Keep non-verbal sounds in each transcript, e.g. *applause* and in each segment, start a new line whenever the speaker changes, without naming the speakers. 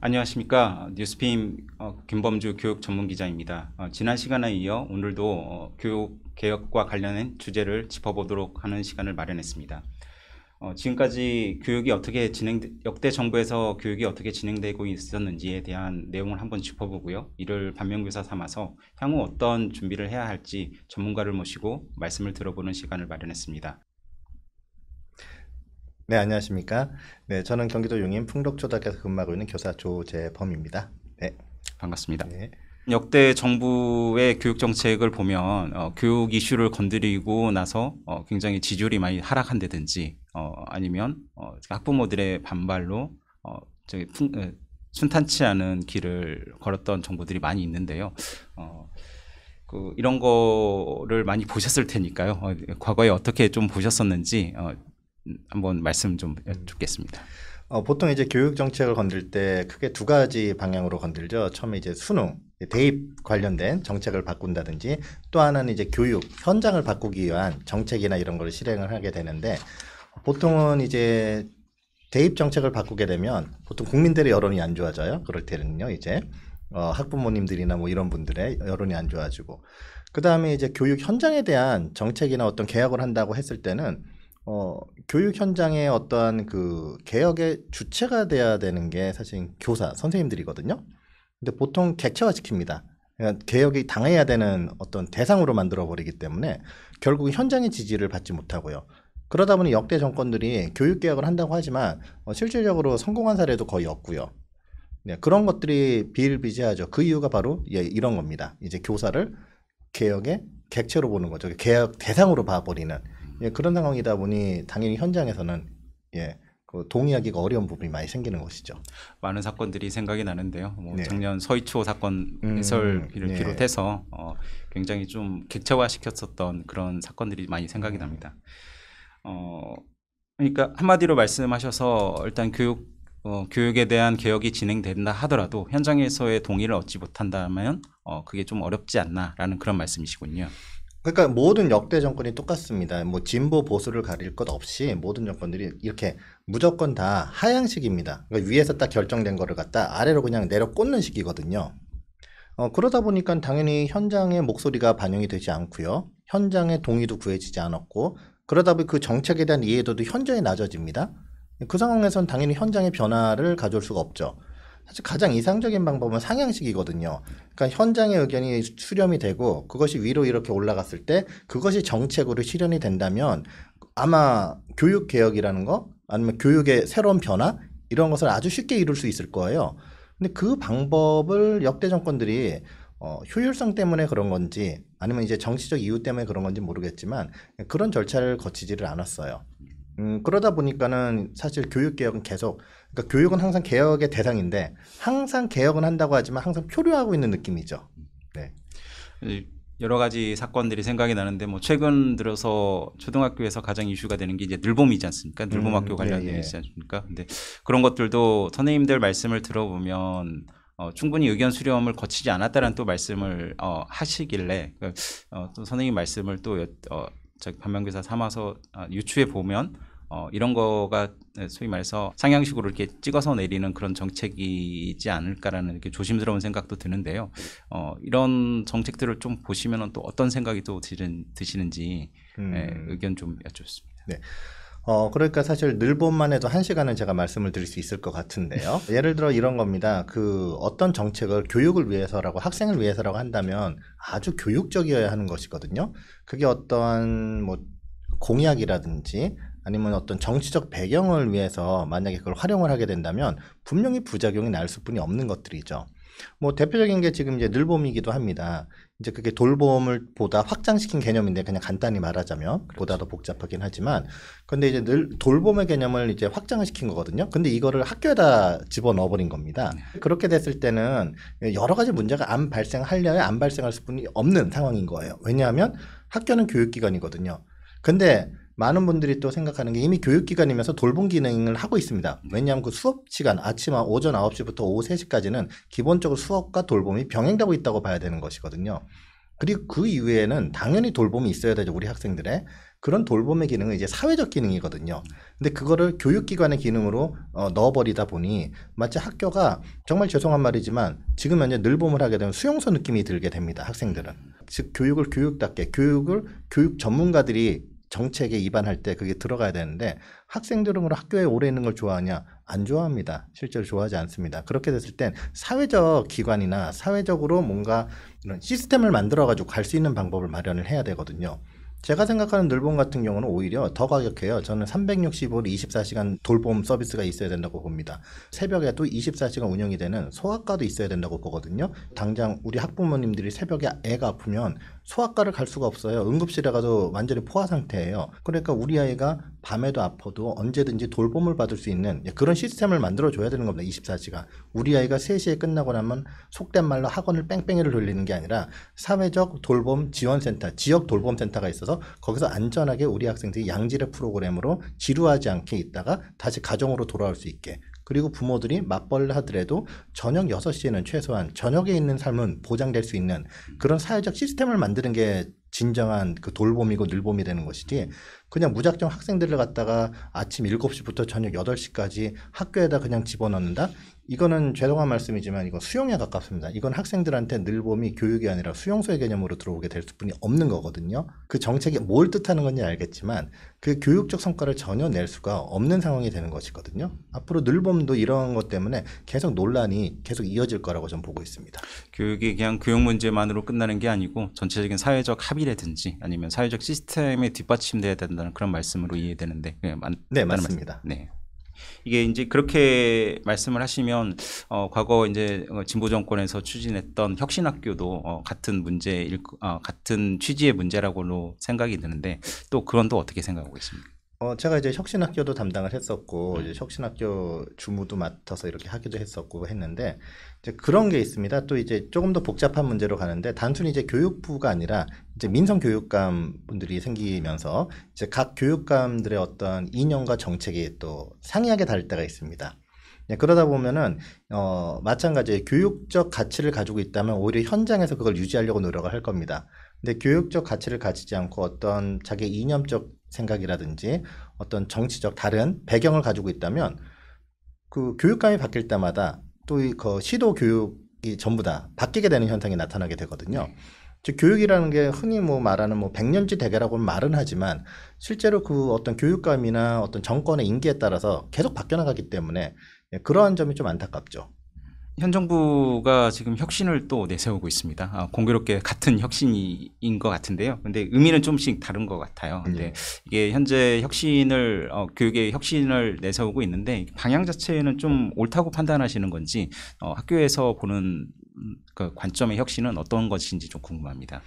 안녕하십니까 뉴스핌 어, 김범주 교육 전문 기자입니다. 어, 지난 시간에 이어 오늘도 어, 교육 개혁과 관련된 주제를 짚어보도록 하는 시간을 마련했습니다. 지금까지 교육이 어떻게 진행 역대 정부에서 교육이 어떻게 진행되고 있었는지에 대한 내용을 한번 짚어보고요. 이를 반면교사 삼아서 향후 어떤 준비를 해야 할지 전문가를 모시고 말씀을 들어보는 시간을 마련했습니다.
네, 안녕하십니까. 네, 저는 경기도 용인 풍덕초등학교에서 근무하고 있는 교사 조재범입니다. 네.
반갑습니다. 네. 역대 정부의 교육 정책을 보면 어, 교육 이슈를 건드리고 나서 어, 굉장히 지지율이 많이 하락한다든지 어, 아니면 어, 학부모들의 반발로 어, 저기 풍, 에, 순탄치 않은 길을 걸었던 정부들이 많이 있는데요. 어, 그 이런 거를 많이 보셨을 테니까요. 어, 과거에 어떻게 좀 보셨었는지 어, 한번 말씀 좀
여쭙겠습니다. 어, 보통 이제 교육 정책을 건들 때 크게 두 가지 방향으로 건들죠. 처음에 이제 수능, 대입 관련된 정책을 바꾼다든지 또 하나는 이제 교육, 현장을 바꾸기 위한 정책이나 이런 걸 실행을 하게 되는데 보통은 이제 대입 정책을 바꾸게 되면 보통 국민들의 여론이 안 좋아져요. 그럴 때는요, 이제. 어, 학부모님들이나 뭐 이런 분들의 여론이 안 좋아지고. 그 다음에 이제 교육 현장에 대한 정책이나 어떤 계약을 한다고 했을 때는 어, 교육 현장의 어떠한 그 개혁의 주체가 돼야 되는 게 사실 교사, 선생님들이거든요. 근데 보통 객체화 시킵니다. 그러니까 개혁이 당해야 되는 어떤 대상으로 만들어 버리기 때문에 결국 현장의 지지를 받지 못하고요. 그러다 보니 역대 정권들이 교육 개혁을 한다고 하지만 어, 실질적으로 성공한 사례도 거의 없고요. 네, 그런 것들이 비일비재하죠. 그 이유가 바로 예, 이런 겁니다. 이제 교사를 개혁의 객체로 보는 거죠. 개혁 대상으로 봐버리는. 예, 그런 상황이다 보니 당연히 현장에서는 예, 그 동의하기가 어려운 부분이 많이 생기는 것이죠.
많은 사건들이 생각이 나는데요. 뭐 네. 작년 서희초 사건 해설을 음, 네. 비롯해서 어, 굉장히 좀 객체화시켰었던 그런 사건들이 많이 생각이 납니다. 어, 그러니까 한마디로 말씀하셔서 일단 교육 어, 교육에 대한 개혁이 진행된다 하더라도 현장에서의 동의를 얻지 못한다면 어, 그게 좀 어렵지 않나라는 그런 말씀이시군요.
그러니까 모든 역대 정권이 똑같습니다. 뭐 진보 보수를 가릴 것 없이 모든 정권들이 이렇게 무조건 다 하향식입니다. 그러니까 위에서 딱 결정된 거를 갖다 아래로 그냥 내려 꽂는 식이거든요. 어, 그러다 보니까 당연히 현장의 목소리가 반영이 되지 않고요. 현장의 동의도 구해지지 않았고 그러다 보니 그 정책에 대한 이해도도 현저히 낮아집니다. 그 상황에선 당연히 현장의 변화를 가져올 수가 없죠. 사실 가장 이상적인 방법은 상향식이거든요. 그러니까 현장의 의견이 수렴이 되고 그것이 위로 이렇게 올라갔을 때 그것이 정책으로 실현이 된다면 아마 교육 개혁이라는 거 아니면 교육의 새로운 변화 이런 것을 아주 쉽게 이룰 수 있을 거예요. 근데 그 방법을 역대 정권들이 어, 효율성 때문에 그런 건지 아니면 이제 정치적 이유 때문에 그런 건지 모르겠지만 그런 절차를 거치지를 않았어요. 음, 그러다 보니까는 사실 교육개혁은 계속, 그러니까 교육은 항상 개혁의 대상인데, 항상 개혁은 한다고 하지만 항상 표류하고 있는 느낌이죠. 네.
여러 가지 사건들이 생각이 나는데, 뭐, 최근 들어서 초등학교에서 가장 이슈가 되는 게 이제 늘봄이지 않습니까? 음, 늘봄학교 음, 관련된 예, 있지 예. 않습니까? 근데 그런 것들도 선생님들 말씀을 들어보면, 어, 충분히 의견 수렴을 거치지 않았다라는 또 말씀을 어, 하시길래 그, 어, 또 선생님 말씀을 또 여, 어, 저기 반면교사 삼아서 어, 유추해 보면 어, 이런 거가 네, 소위 말해서 상향식으로 이렇게 찍어서 내리는 그런 정책이지 않을까라는 이렇게 조심스러운 생각도 드는데요. 어, 이런 정책들을 좀 보시면 또 어떤 생각이 또 드시는,
드시는지 네, 음. 예, 의견 좀 여쭙습니다. 네. 어, 그러니까 사실 늘봄만 해도 한 시간은 제가 말씀을 드릴 수 있을 것 같은데요. *laughs* 예를 들어 이런 겁니다. 그 어떤 정책을 교육을 위해서라고 학생을 위해서라고 한다면 아주 교육적이어야 하는 것이거든요. 그게 어떠한 뭐 공약이라든지 아니면 어떤 정치적 배경을 위해서 만약에 그걸 활용을 하게 된다면 분명히 부작용이 날 수뿐이 없는 것들이죠. 뭐 대표적인 게 지금 이제 늘봄이기도 합니다. 이제 그게 돌봄을 보다 확장시킨 개념인데 그냥 간단히 말하자면 그렇죠. 보다 더 복잡하긴 하지만 근데 이제 늘 돌봄의 개념을 이제 확장을 시킨 거거든요. 근데 이거를 학교에다 집어넣어 버린 겁니다. 네. 그렇게 됐을 때는 여러 가지 문제가 안발생하려면안 발생할 수뿐이 없는 상황인 거예요. 왜냐하면 학교는 교육기관이거든요. 근데 많은 분들이 또 생각하는 게 이미 교육기관이면서 돌봄 기능을 하고 있습니다. 네. 왜냐하면 그 수업 시간 아침 오전 9시부터 오후 3시까지는 기본적으로 수업과 돌봄이 병행되고 있다고 봐야 되는 것이거든요. 그리고 그이후에는 당연히 돌봄이 있어야 되죠. 우리 학생들의 그런 돌봄의 기능은 이제 사회적 기능이거든요. 네. 근데 그거를 교육기관의 기능으로 어, 넣어버리다 보니 마치 학교가 정말 죄송한 말이지만 지금 현재 늘봄을 하게 되면 수용소 느낌이 들게 됩니다. 학생들은 네. 즉 교육을 교육답게 교육을 교육 전문가들이 정책에 입안할 때 그게 들어가야 되는데 학생들은 학교에 오래 있는 걸 좋아하냐? 안 좋아합니다. 실제로 좋아하지 않습니다. 그렇게 됐을 땐 사회적 기관이나 사회적으로 뭔가 이런 시스템을 만들어가지고 갈 수 있는 방법을 마련을 해야 되거든요. 제가 생각하는 늘봄 같은 경우는 오히려 더 과격해요. 저는 365일 24시간 돌봄 서비스가 있어야 된다고 봅니다. 새벽에도 24시간 운영이 되는 소아과도 있어야 된다고 보거든요. 당장 우리 학부모님들이 새벽에 애가 아프면 소아과를 갈 수가 없어요. 응급실에 가도 완전히 포화 상태예요. 그러니까 우리 아이가 밤에도 아파도 언제든지 돌봄을 받을 수 있는 예, 그런 시스템을 만들어 줘야 되는 겁니다. 24시간. 우리 아이가 3시에 끝나고 나면 속된 말로 학원을 뺑뺑이를 돌리는 게 아니라 사회적 돌봄 지원센터, 지역 돌봄 센터가 있어서 거기서 안전하게 우리 학생들이 양질의 프로그램으로 지루하지 않게 있다가 다시 가정으로 돌아올 수 있게 그리고 부모들이 맞벌 하더라도 저녁 6시에는 최소한 저녁에 있는 삶은 보장될 수 있는 그런 사회적 시스템을 만드는 게 진정한 그 돌봄이고 늘봄이 되는 것이지 그냥 무작정 학생들을 갖다가 아침 7시부터 저녁 8시까지 학교에다 그냥 집어넣는다? 이거는 죄송한 말씀이지만 이건 수용에 가깝습니다. 이건 학생들한테 늘봄이 교육이 아니라 수용소의 개념으로 들어오게 될 수뿐이 없는 거거든요. 그 정책이 뭘 뜻하는 건지 알겠지만 그 교육적 성과를 전혀 낼 수가 없는 상황이 되는 것이거든요. 앞으로 늘봄도 이런 것 때문에 계속 논란이 계속 이어질 거라고 저는 보고 있습니다.
교육이 그냥 교육 문제만으로 끝나는 게 아니고 전체적인 사회적 합의라든지 아니면 사회적 시스템의 뒷받침돼야 된다. 된다는 그런 말씀으로 네. 이해되는데 네, 맞, 네 맞습니다. 네. 이게 이제 그렇게 말씀을 하시면 어, 과거 이제 어, 진보 정권에서 추진했던 혁신학교도 어, 같은 문제 일 어, 같은 취지의 문제라고 생각이 드는데 또그런또 어떻게 생각하고 계십니까?
어, 제가 이제 혁신학교도 담당을 했었고, 음. 이제 혁신학교 주무도 맡아서 이렇게 하기도 했었고 했는데, 이제 그런 게 있습니다. 또 이제 조금 더 복잡한 문제로 가는데, 단순히 이제 교육부가 아니라, 이제 민성교육감 분들이 생기면서, 이제 각 교육감들의 어떤 인연과 정책이 또 상이하게 다를 때가 있습니다. 네, 그러다 보면은 어 마찬가지의 교육적 가치를 가지고 있다면 오히려 현장에서 그걸 유지하려고 노력을 할 겁니다. 근데 교육적 가치를 가지지 않고 어떤 자기 이념적 생각이라든지 어떤 정치적 다른 배경을 가지고 있다면 그 교육감이 바뀔 때마다 또 그 시도 교육이 전부 다 바뀌게 되는 현상이 나타나게 되거든요. 네. 즉 교육이라는 게 흔히 뭐 말하는 뭐 백년지 대계라고 말은 하지만 실제로 그 어떤 교육감이나 어떤 정권의 인기에 따라서 계속 바뀌어 나가기 때문에 예, 그러한 점이 좀 안타깝죠.
현 정부가 지금 혁신을 또 내세우고 있습니다. 아, 공교롭게 같은 혁신인 것 같은데요. 근데 의미는 좀씩 다른 것 같아요. 예. 근데 네. 이게 현재 혁신을 어, 교육의 혁신을 내세우고 있는데 방향 자체는 좀 옳다고 판단하시는 건지 어, 학교에서 보는 음,
그 관점의 혁신은 어떤 것인지 좀 궁금합니다.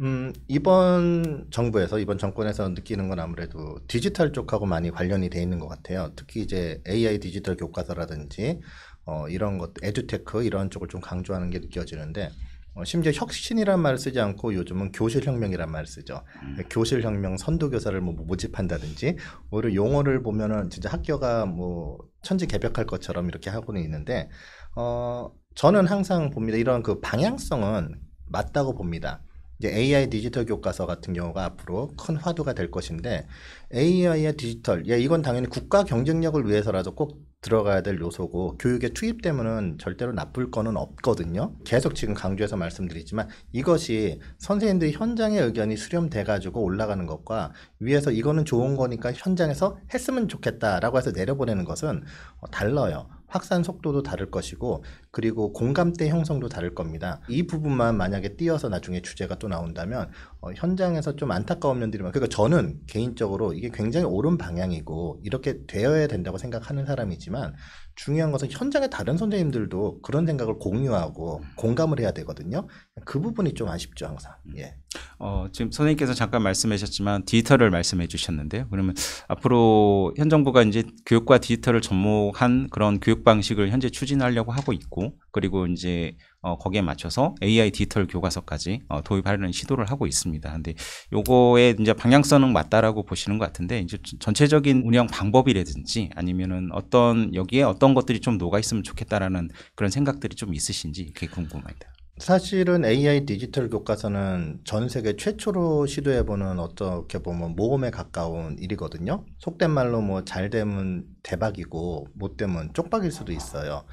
음, 이번 정부에서 이번 정권에서 느끼는 건 아무래도 디지털 쪽하고 많이 관련이 돼 있는 것 같아요. 특히 이제 AI 디지털 교과서라든지 어, 이런 것, 에듀테크 이런 쪽을 좀 강조하는 게 느껴지는데 어, 심지어 혁신이란 말을 쓰지 않고 요즘은 교실혁명이란 말을 쓰죠. 음. 교실혁명 선도교사를 뭐 모집한다든지 오히려 용어를 보면은 진짜 학교가 뭐 천지 개벽할 것처럼 이렇게 하고는 있는데 어, 저는 항상 봅니다. 이런 그 방향성은 맞다고 봅니다. 이제 AI 디지털 교과서 같은 경우가 앞으로 큰 화두가 될 것인데 AI와 디지털, 예, 이건 당연히 국가 경쟁력을 위해서라도 꼭 들어가야 될 요소고 교육에 투입되면은 절대로 나쁠 거는 없거든요. 계속 지금 강조해서 말씀드리지만 이것이 선생님들이 현장의 의견이 수렴돼 가지고 올라가는 것과 위에서 이거는 좋은 거니까 현장에서 했으면 좋겠다라고 해서 내려보내는 것은 어, 달라요. 확산 속도도 다를 것이고 그리고 공감대 형성도 다를 겁니다. 이 부분만 만약에 띄어서 나중에 주제가 또 나온다면 어, 현장에서 좀 안타까운 면들이 많. 그러니까 저는 개인적으로 이게 굉장히 옳은 방향이고 이렇게 되어야 된다고 생각하는 사람이지만 중요한 것은 현장의 다른 선생님들도 그런 생각을 공유하고 음. 공감을 해야 되거든요. 그 부분이 좀 아쉽죠, 항상.
음. 예. 어, 지금 선생님께서 잠깐 말씀하셨지만 디지털을 말씀해 주셨는데요. 그러면 앞으로 현 정부가 이제 교육과 디지털을 접목한 그런 교육 방식을 현재 추진하려고 하고 있고 그리고 이제 어, 거기에 맞춰서 AI 디지털 교과서까지 어, 도입하려는 시도를 하고 있습니다. 근데 요거의 이제 방향성은 맞다라고 보시는 것 같은데 이제 전체적인 운영 방법이라든지 아니면은 어떤 여기에 어떤 것들이 좀 녹아 있으면 좋겠다라는 그런 생각들이 좀 있으신지 그게 궁금합니다.
사실은 AI 디지털 교과서는 전 세계 최초로 시도해보는 어떻게 보면 모험에 가까운 일이거든요. 속된 말로 뭐잘 되면 대박이고 못 되면 쪽박일 수도 있어요.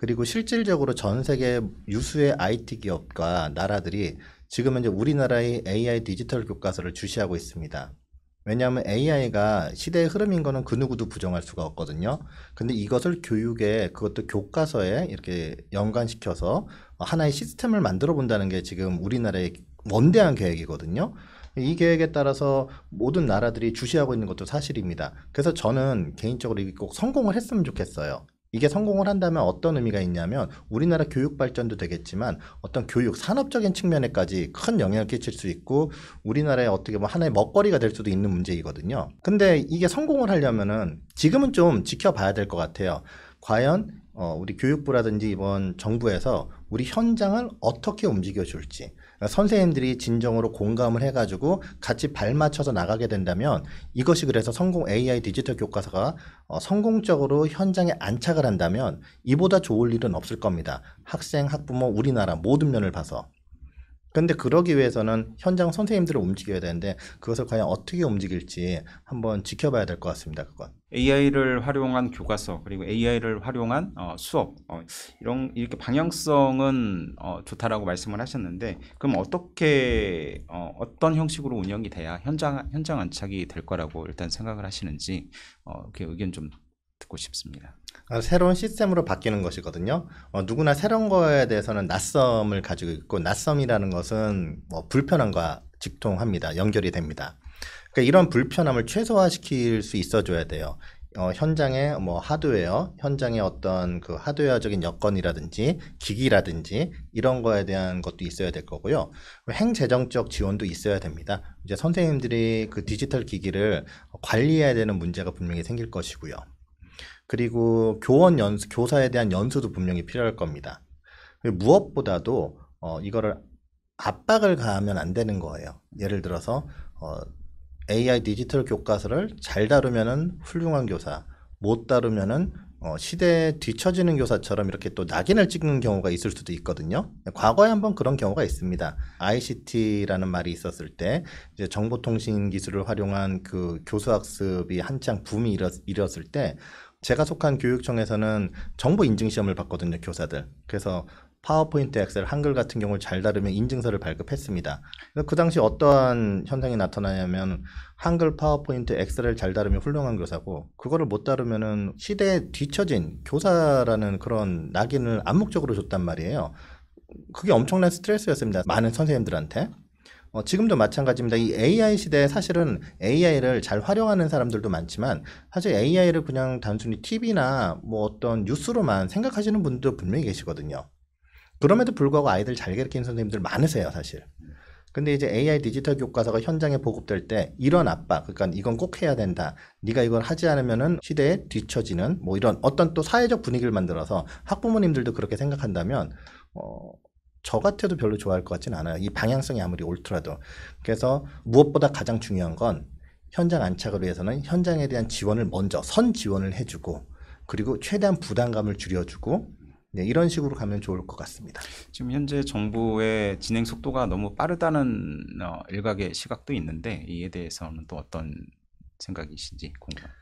그리고 실질적으로 전 세계 유수의 IT 기업과 나라들이 지금 현재 우리나라의 AI 디지털 교과서를 주시하고 있습니다. 왜냐하면 AI가 시대의 흐름인 거는 그 누구도 부정할 수가 없거든요. 근데 이것을 교육에 그것도 교과서에 이렇게 연관시켜서 하나의 시스템을 만들어 본다는 게 지금 우리나라의 원대한 계획이거든요. 이 계획에 따라서 모든 나라들이 주시하고 있는 것도 사실입니다. 그래서 저는 개인적으로 이꼭 성공을 했으면 좋겠어요. 이게 성공을 한다면 어떤 의미가 있냐면 우리나라 교육 발전도 되겠지만 어떤 교육 산업적인 측면에까지 큰 영향을 끼칠 수 있고 우리나라에 어떻게 보면 하나의 먹거리가 될 수도 있는 문제이거든요. 근데 이게 성공을 하려면은 지금은 좀 지켜봐야 될 것 같아요. 과연 어, 우리 교육부라든지 이번 정부에서 우리 현장을 어떻게 움직여 줄지 그러니까 선생님들이 진정으로 공감을 해가지고 같이 발맞춰서 나가게 된다면 이것이 그래서 성공 AI 디지털 교과서가 어, 성공적으로 현장에 안착을 한다면 이보다 좋을 일은 없을 겁니다. 학생, 학부모, 우리나라 모든 면을 봐서. 근데 그러기 위해서는 현장 선생님들을 움직여야 되는데 그것을 과연 어떻게 움직일지 한번 지켜봐야 될 것 같습니다. 그건.
AI를 활용한 교과서 그리고 AI를 활용한 어, 수업 어, 이런 이렇게 방향성은 어, 좋다라고 말씀을 하셨는데 그럼 어떻게 어, 어떤 형식으로 운영이 돼야
현장 현장 안착이 될 거라고 일단 생각을 하시는지 어, 이렇게 그 의견 좀 듣고 싶습니다. 아, 새로운 시스템으로 바뀌는 것이거든요. 어, 누구나 새로운 거에 대해서는 낯섦을 가지고 있고 낯섦이라는 것은 뭐 불편함과 직통합니다. 연결이 됩니다. 그러니까 이런 불편함을 최소화시킬 수 있어줘야 돼요. 어, 현장의 뭐 하드웨어, 현장의 어떤 그 하드웨어적인 여건이라든지 기기라든지 이런 거에 대한 것도 있어야 될 거고요. 행재정적 지원도 있어야 됩니다. 이제 선생님들이 그 디지털 기기를 관리해야 되는 문제가 분명히 생길 것이고요. 그리고 교원 연수, 교사에 대한 연수도 분명히 필요할 겁니다. 무엇보다도 어, 이거를 압박을 가하면 안 되는 거예요. 예를 들어서 어, AI 디지털 교과서를 잘 다루면은 훌륭한 교사, 못 다루면은 어, 시대에 뒤처지는 교사처럼 이렇게 또 낙인을 찍는 경우가 있을 수도 있거든요. 과거에 한번 그런 경우가 있습니다. ICT라는 말이 있었을 때 이제 정보통신 기술을 활용한 그 교수학습이 한창 붐이 일었, 일었을 때 제가 속한 교육청에서는 정부 인증 시험을 봤거든요, 교사들. 그래서 파워포인트, 엑셀, 한글 같은 경우를 잘 다루면 인증서를 발급했습니다. 그 당시 어떠한 현상이 나타나냐면 한글, 파워포인트, 엑셀을 잘 다루면 훌륭한 교사고 그거를 못 다루면은 시대에 뒤처진 교사라는 그런 낙인을 암묵적으로 줬단 말이에요. 그게 엄청난 스트레스였습니다. 많은 선생님들한테. 어, 지금도 마찬가지입니다. 이 AI 시대에 사실은 AI를 잘 활용하는 사람들도 많지만 사실 AI를 그냥 단순히 TV나 뭐 어떤 뉴스로만 생각하시는 분들도 분명히 계시거든요. 그럼에도 불구하고 아이들 잘 가르치는 선생님들 많으세요, 사실. 근데 이제 AI 디지털 교과서가 현장에 보급될 때 이런 압박, 그러니까 이건 꼭 해야 된다. 네가 이걸 하지 않으면은 시대에 뒤처지는 뭐 이런 어떤 또 사회적 분위기를 만들어서 학부모님들도 그렇게 생각한다면 어저 같아도 별로 좋아할 것 같진 않아요. 이 방향성이 아무리 옳더라도. 그래서 무엇보다 가장 중요한 건 현장 안착을 위해서는 현장에 대한 지원을 먼저 선 지원을 해주고 그리고 최대한 부담감을 줄여주고 네, 이런 식으로 가면 좋을 것 같습니다.
지금 현재 정부의 진행 속도가 너무 빠르다는 어, 일각의 시각도 있는데 이에 대해서는 또 어떤
생각이신지 궁금. 합니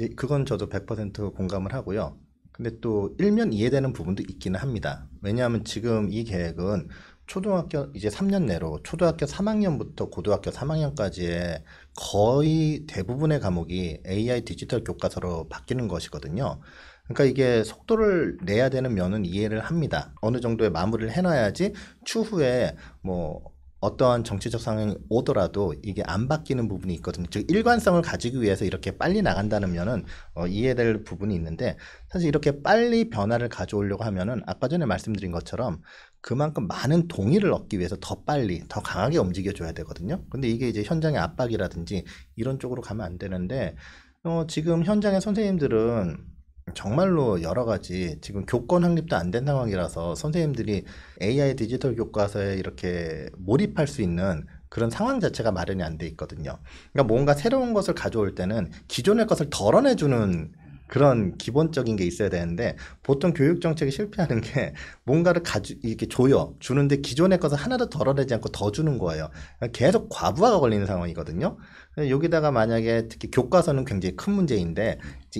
예, 네, 그건 저도 100% 공감을 하고요. 근데 또 일면 이해되는 부분도 있기는 합니다. 왜냐하면 지금 이 계획은 초등학교 이제 3년 내로 초등학교 3학년부터 고등학교 3학년까지의 거의 대부분의 과목이 AI 디지털 교과서로 바뀌는 것이거든요. 그러니까 이게 속도를 내야 되는 면은 이해를 합니다. 어느 정도의 마무리를 해놔야지 추후에 뭐 어떠한 정치적 상황이 오더라도 이게 안 바뀌는 부분이 있거든요. 즉 일관성을 가지기 위해서 이렇게 빨리 나간다면은 는 어, 이해될 부분이 있는데 사실 이렇게 빨리 변화를 가져오려고 하면은 아까 전에 말씀드린 것처럼 그만큼 많은 동의를 얻기 위해서 더 빨리 더 강하게 움직여줘야 되거든요. 근데 이게 이제 현장의 압박이라든지 이런 쪽으로 가면 안 되는데 어, 지금 현장의 선생님들은 정말로 여러 가지 지금 교권 확립도 안 된 상황이라서 선생님들이 AI 디지털 교과서에 이렇게 몰입할 수 있는 그런 상황 자체가 마련이 안 돼 있거든요. 그러니까 뭔가 새로운 것을 가져올 때는 기존의 것을 덜어내주는 그런 기본적인 게 있어야 되는데 보통 교육 정책이 실패하는 게 뭔가를 가지 이렇게 조여 주는데 기존의 것을 하나도 덜어내지 않고 더 주는 거예요. 계속 과부하가 걸리는 상황이거든요. 여기다가 만약에 특히 교과서는 굉장히 큰 문제인데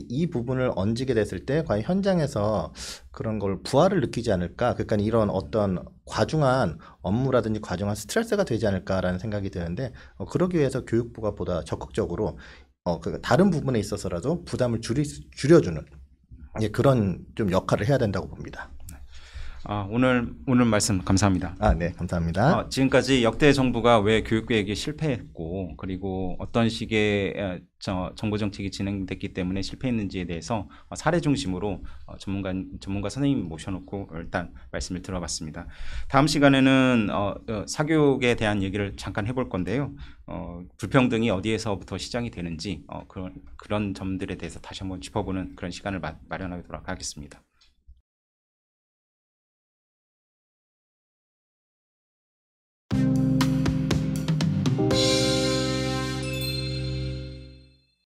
이 부분을 얹게 됐을 때 과연 현장에서 그런 걸 부하를 느끼지 않을까? 그러니까 이런 어떤 과중한 업무라든지 과중한 스트레스가 되지 않을까라는 생각이 드는데 어, 그러기 위해서 교육부가 보다 적극적으로 어, 그 다른 부분에 있어서라도 부담을 줄이, 줄여주는 예, 그런 좀 역할을 해야 된다고 봅니다.
아, 오늘 오늘 말씀
감사합니다. 아, 네, 감사합니다. 어,
지금까지 역대 정부가 왜 교육계획이 실패했고 그리고 어떤 식의 저, 정부 정책이 진행됐기 때문에 실패했는지에 대해서 어, 사례 중심으로 어, 전문가 전문가 선생님 모셔놓고 일단 말씀을 들어봤습니다. 다음 시간에는 어, 어, 사교육에 대한 얘기를 잠깐 해볼 건데요. 어, 불평등이 어디에서부터 시작이 되는지 어, 그런 그런 점들에 대해서 다시 한번 짚어보는 그런 시간을 마, 마련하도록 하겠습니다.